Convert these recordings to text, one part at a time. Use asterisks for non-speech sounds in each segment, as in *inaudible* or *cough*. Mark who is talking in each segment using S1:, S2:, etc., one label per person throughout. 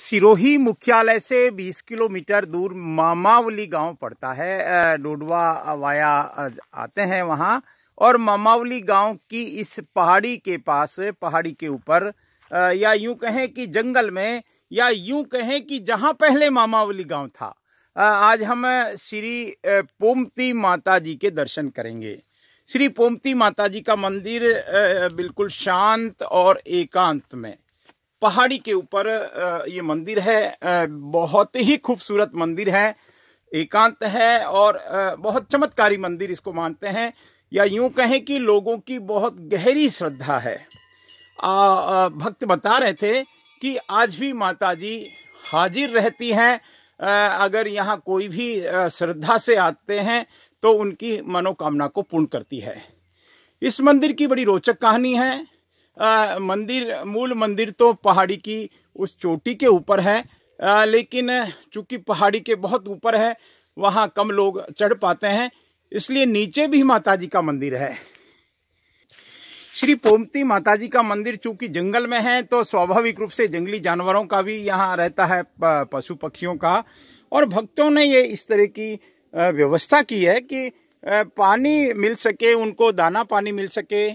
S1: सिरोही मुख्यालय से 20 किलोमीटर दूर मामावली गांव पड़ता है डोडवा वाया आते हैं वहां और मामावली गांव की इस पहाड़ी के पास पहाड़ी के ऊपर या यूं कहें कि जंगल में या यूं कहें कि जहां पहले मामावली गांव था आज हम श्री पोमती माता जी के दर्शन करेंगे श्री पोमती माता जी का मंदिर बिल्कुल शांत और एकांत में पहाड़ी के ऊपर ये मंदिर है बहुत ही खूबसूरत मंदिर है एकांत है और बहुत चमत्कारी मंदिर इसको मानते हैं या यूं कहें कि लोगों की बहुत गहरी श्रद्धा है आ, भक्त बता रहे थे कि आज भी माता जी हाजिर रहती हैं अगर यहाँ कोई भी श्रद्धा से आते हैं तो उनकी मनोकामना को पूर्ण करती है इस मंदिर की बड़ी रोचक कहानी है आ, मंदिर मूल मंदिर तो पहाड़ी की उस चोटी के ऊपर है आ, लेकिन चूंकि पहाड़ी के बहुत ऊपर है वहाँ कम लोग चढ़ पाते हैं इसलिए नीचे भी माता जी का मंदिर है श्री पोमती माता जी का मंदिर चूंकि जंगल में है तो स्वाभाविक रूप से जंगली जानवरों का भी यहाँ रहता है पशु पक्षियों का और भक्तों ने ये इस तरह की व्यवस्था की है कि पानी मिल सके उनको दाना पानी मिल सके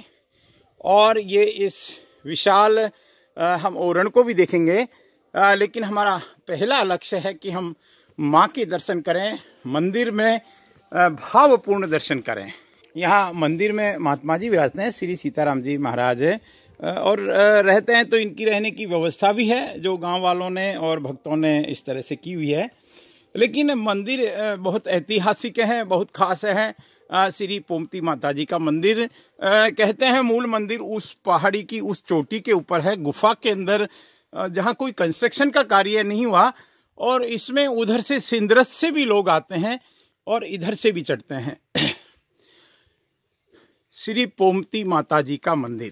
S1: और ये इस विशाल आ, हम ओरण को भी देखेंगे आ, लेकिन हमारा पहला लक्ष्य है कि हम माँ के दर्शन करें मंदिर में भावपूर्ण दर्शन करें यहाँ मंदिर में महात्मा जी विराजते हैं श्री सीताराम जी महाराज और रहते हैं तो इनकी रहने की व्यवस्था भी है जो गांव वालों ने और भक्तों ने इस तरह से की हुई है लेकिन मंदिर बहुत ऐतिहासिक हैं बहुत खास हैं श्री पोमती माता जी का मंदिर आ, कहते हैं मूल मंदिर उस पहाड़ी की उस चोटी के ऊपर है गुफा के अंदर जहाँ कोई कंस्ट्रक्शन का कार्य नहीं हुआ और इसमें उधर से सिंदरस से भी लोग आते हैं और इधर से भी चढ़ते हैं *coughs* श्री पोमती माता जी का मंदिर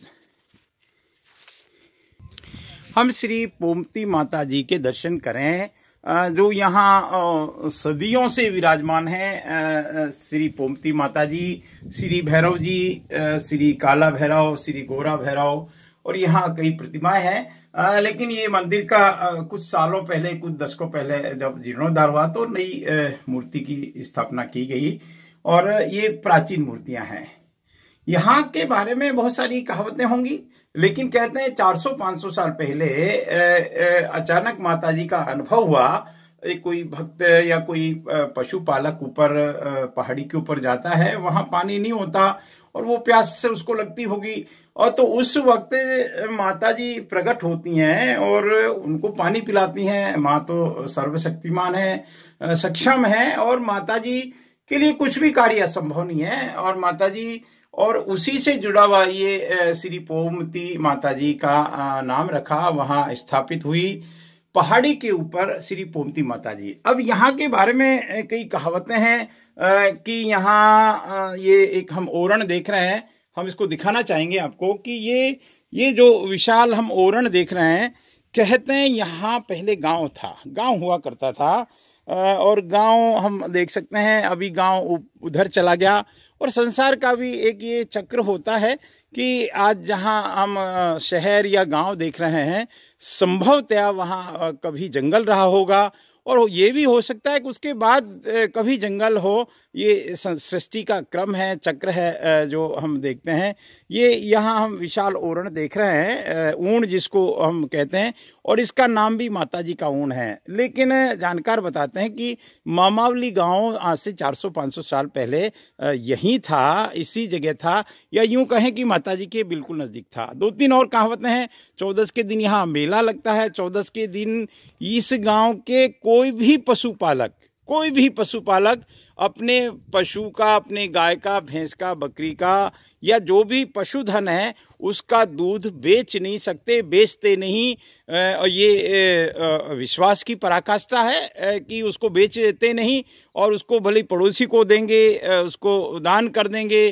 S1: हम श्री पोमती माता जी के दर्शन करें जो यहाँ सदियों से विराजमान है श्री पोमती माता जी श्री भैरव जी श्री काला भैरव श्री गोरा भैरव और यहाँ कई प्रतिमाएं हैं लेकिन ये मंदिर का कुछ सालों पहले कुछ दशकों पहले जब जीर्णोद्धार हुआ तो नई मूर्ति की स्थापना की गई और ये प्राचीन मूर्तियां हैं यहाँ के बारे में बहुत सारी कहावतें होंगी लेकिन कहते हैं 400-500 साल पहले अचानक माता जी का अनुभव हुआ कोई भक्त या कोई पशुपालक ऊपर पहाड़ी के ऊपर जाता है वहां पानी नहीं होता और वो प्यास से उसको लगती होगी और तो उस वक्त माता जी प्रकट होती हैं और उनको पानी पिलाती हैं माँ तो सर्वशक्तिमान है सक्षम है और माता जी के लिए कुछ भी कार्य असंभव नहीं है और माता जी और उसी से जुड़ा हुआ ये श्री पोमती माता जी का नाम रखा वहाँ स्थापित हुई पहाड़ी के ऊपर श्री पोमती माता जी अब यहाँ के बारे में कई कहावतें हैं कि यहाँ ये एक हम ओरण देख रहे हैं हम इसको दिखाना चाहेंगे आपको कि ये ये जो विशाल हम ओरण देख रहे हैं कहते हैं यहाँ पहले गांव था गांव हुआ करता था और गांव हम देख सकते हैं अभी गांव उधर चला गया और संसार का भी एक ये चक्र होता है कि आज जहां हम शहर या गांव देख रहे हैं संभवतया वहां कभी जंगल रहा होगा और ये भी हो सकता है कि उसके बाद कभी जंगल हो ये सृष्टि का क्रम है चक्र है जो हम देखते हैं ये यहाँ हम विशाल ओरण देख रहे हैं ऊन जिसको हम कहते हैं और इसका नाम भी माता जी का ऊन है लेकिन जानकार बताते हैं कि मामावली गांव आज से 400-500 साल पहले यहीं था इसी जगह था या यूं कहें कि माता जी के बिल्कुल नज़दीक था दो तीन और कहावतें हैं चौदस के दिन यहाँ मेला लगता है चौदस के दिन इस गाँव के कोई भी पशुपालक कोई भी पशुपालक अपने पशु का अपने गाय का भैंस का बकरी का या जो भी पशुधन है उसका दूध बेच नहीं सकते बेचते नहीं और ये विश्वास की पराकाष्ठा है कि उसको बेचते नहीं और उसको भले पड़ोसी को देंगे उसको दान कर देंगे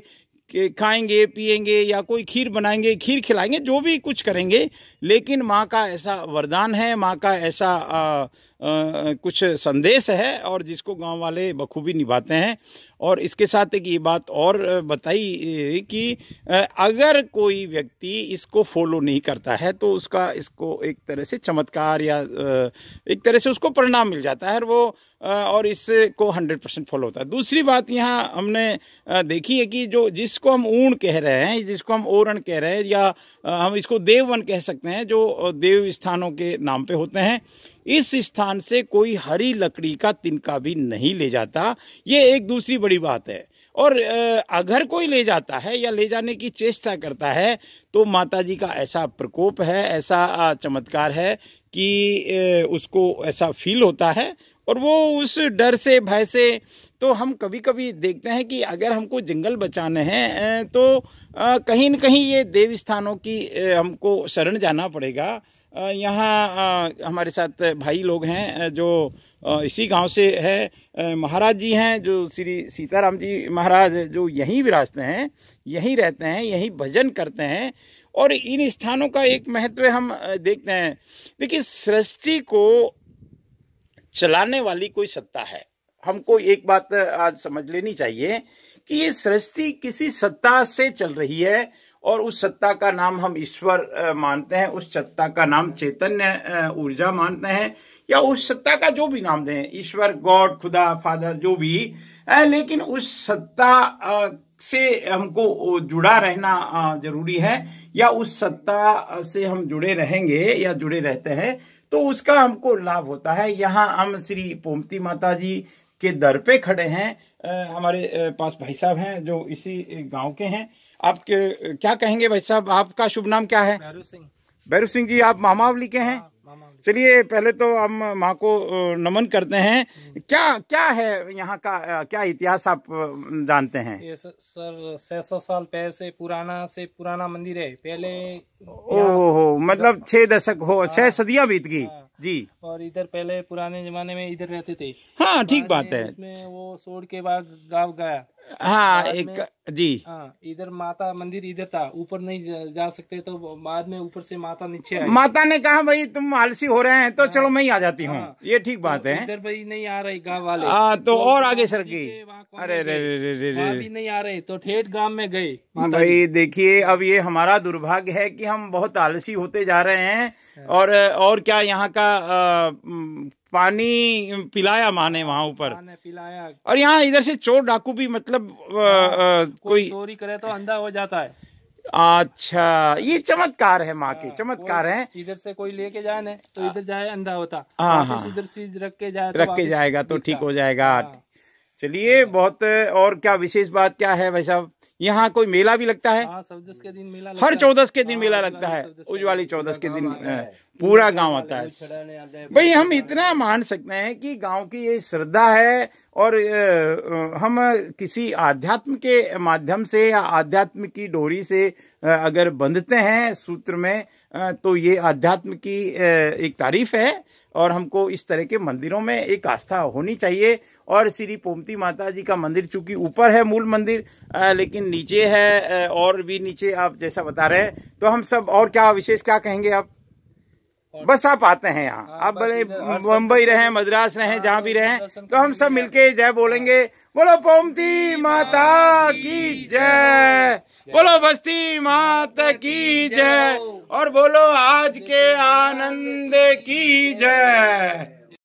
S1: खाएंगे पिएंगे या कोई खीर बनाएंगे खीर खिलाएंगे जो भी कुछ करेंगे लेकिन माँ का ऐसा वरदान है माँ का ऐसा कुछ संदेश है और जिसको गांव वाले बखूबी निभाते हैं और इसके साथ एक ये बात और बताई कि अगर कोई व्यक्ति इसको फॉलो नहीं करता है तो उसका इसको एक तरह से चमत्कार या एक तरह से उसको परिणाम मिल जाता है और वो और इसको हंड्रेड परसेंट फॉलो होता है दूसरी बात यहाँ हमने देखी है कि जो जिसको हम ऊण कह रहे हैं जिसको हम ओरण कह रहे हैं या हम इसको देववन कह सकते हैं जो देव स्थानों के नाम पे होते हैं इस स्थान से कोई हरी लकड़ी का तिनका भी नहीं ले जाता ये एक दूसरी बड़ी बात है और अगर कोई ले जाता है या ले जाने की चेष्टा करता है तो माता जी का ऐसा प्रकोप है ऐसा चमत्कार है कि उसको ऐसा फील होता है और वो उस डर से भय से तो हम कभी कभी देखते हैं कि अगर हमको जंगल बचाने हैं तो कहीं न कहीं ये देव स्थानों की हमको शरण जाना पड़ेगा यहाँ हमारे साथ भाई लोग हैं जो इसी गांव से है महाराज जी हैं जो श्री सीताराम जी महाराज जो यहीं विराजते हैं यहीं रहते हैं यहीं भजन करते हैं और इन स्थानों का एक महत्व हम देखते हैं देखिए सृष्टि को चलाने वाली कोई सत्ता है हमको एक बात आज समझ लेनी चाहिए कि ये सृष्टि किसी सत्ता से चल रही है और उस सत्ता का नाम हम ईश्वर मानते हैं उस सत्ता का नाम चैतन्य ऊर्जा मानते हैं या उस सत्ता का जो भी नाम दें ईश्वर गॉड खुदा फादर जो भी है लेकिन उस सत्ता से हमको जुड़ा रहना जरूरी है या उस सत्ता से हम जुड़े रहेंगे या जुड़े रहते हैं तो उसका हमको लाभ होता है यहाँ हम श्री पोमती माता जी के दर पे खड़े हैं हमारे पास भाई साहब हैं जो इसी गांव के हैं आप क्या कहेंगे भाई साहब आपका शुभ नाम क्या है भैरू सिंह जी आप मामावली के हैं हाँ, चलिए पहले तो हम माँ को नमन करते हैं हम्म। क्या क्या है यहाँ का क्या इतिहास आप जानते हैं ये सर छह सौ साल पहले से पुराना से पुराना मंदिर है पहले ओहो मतलब छह दशक हो हाँ। छह सदियां बीत गई हाँ। जी और इधर पहले पुराने जमाने में इधर रहते थे हाँ ठीक बात है वो सोड़ के बाद गाँव गया हाँ एक जी हाँ इधर माता मंदिर इधर था ऊपर नहीं जा सकते तो बाद में ऊपर से माता नीचे आई माता ने कहा भाई तुम आलसी हो रहे हैं तो चलो हाँ, मैं ही आ जाती हूँ हाँ, ये ठीक तो बात तो है इधर भाई नहीं आ रही गाँव वाले हाँ तो, तो और आगे सर की अरे रे रे रे रे भी नहीं आ रहे तो ठेठ गाँव में गए हाँ, भाई देखिए अब ये हमारा दुर्भाग्य है की हम बहुत आलसी होते जा रहे हैं और और क्या यहाँ का पानी पिलाया माने वहाँ ऊपर पिलाया और यहाँ इधर से चोर डाकू भी मतलब आ, आ, हाँ, कोई चोरी करे तो अंधा हो जाता है अच्छा ये चमत्कार है माँ के हाँ, चमत्कार है इधर से कोई लेके जाए ना तो हाँ। इधर जाए अंधा होता हाँ इधर से रख के जाए तो रख के जाएगा तो ठीक हो जाएगा चलिए बहुत और क्या विशेष बात क्या है भाई साहब यहाँ कोई मेला भी लगता है हाँ, के दिन मेला हर चौदस के दिन हाँ, मेला लगता है उजवाली चौदस के दिन हाँ, पूरा गांव आता है भाई हम इतना मान सकते हैं कि गांव की ये श्रद्धा है और हम किसी आध्यात्म के माध्यम से या आध्यात्म की डोरी से अगर बंधते हैं सूत्र में तो ये आध्यात्म की एक तारीफ है और हमको इस तरह के मंदिरों में एक आस्था होनी चाहिए और श्री पोमती माता जी का मंदिर चूंकि ऊपर है मूल मंदिर लेकिन नीचे है और भी नीचे आप जैसा बता रहे हैं तो हम सब और क्या विशेष क्या कहेंगे आप बस आप आते हैं यहाँ हाँ, आप बड़े मुंबई रहे मद्रास रहे हाँ, जहाँ भी रहे तो हम सब मिलके जय बोलेंगे हाँ। बोलो पोमती माता की जय बोलो बस्ती माता की जय और बोलो आज के आनंद की जय